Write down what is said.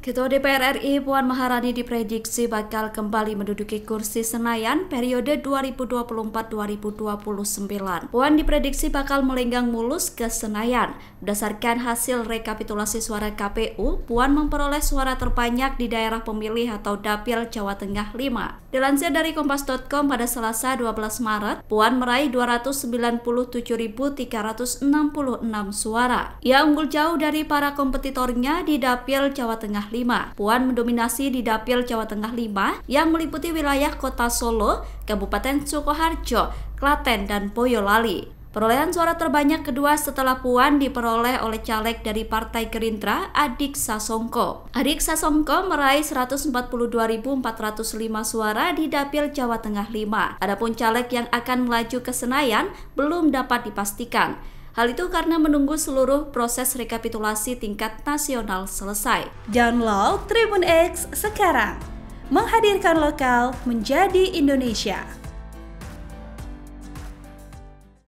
Ketua DPR RI Puan Maharani diprediksi bakal kembali menduduki kursi Senayan periode 2024-2029. Puan diprediksi bakal melenggang mulus ke Senayan. Berdasarkan hasil rekapitulasi suara KPU, Puan memperoleh suara terbanyak di daerah pemilih atau Dapil Jawa Tengah 5. Dilansir dari kompas.com pada Selasa 12 Maret, Puan meraih 297.366 suara. Ia unggul jauh dari para kompetitornya di Dapil Jawa Tengah 5. Puan mendominasi di Dapil Jawa Tengah 5 yang meliputi wilayah Kota Solo, Kabupaten Sukoharjo, Klaten, dan Boyolali. Perolehan suara terbanyak kedua setelah Puan diperoleh oleh caleg dari Partai Gerindra, Adik Sasongko. Adik Sasongko meraih 142.405 suara di Dapil Jawa Tengah 5. Adapun caleg yang akan melaju ke Senayan belum dapat dipastikan. Hal itu karena menunggu seluruh proses rekapitulasi tingkat nasional selesai. Download Tribun X sekarang. Menghadirkan lokal menjadi Indonesia.